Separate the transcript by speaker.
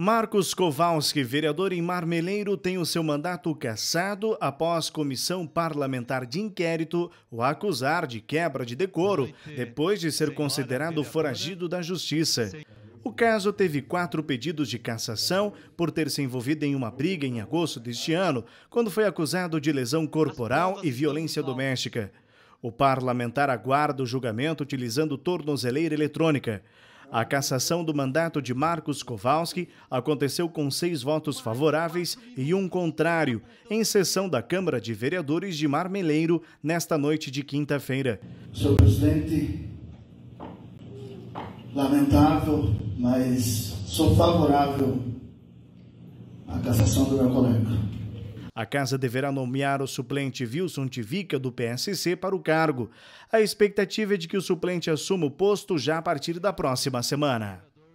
Speaker 1: Marcos Kowalski, vereador em Marmeleiro, tem o seu mandato cassado após comissão parlamentar de inquérito o acusar de quebra de decoro, depois de ser considerado foragido da justiça. O caso teve quatro pedidos de cassação por ter se envolvido em uma briga em agosto deste ano, quando foi acusado de lesão corporal e violência doméstica. O parlamentar aguarda o julgamento utilizando tornozeleira eletrônica. A cassação do mandato de Marcos Kowalski aconteceu com seis votos favoráveis e um contrário, em sessão da Câmara de Vereadores de Marmeleiro, nesta noite de quinta-feira. Senhor presidente,
Speaker 2: lamentável, mas sou favorável
Speaker 1: à cassação do meu colega. A casa deverá nomear o suplente Wilson Tivica do PSC para o cargo. A expectativa é de que o suplente assuma o posto já a partir da próxima semana.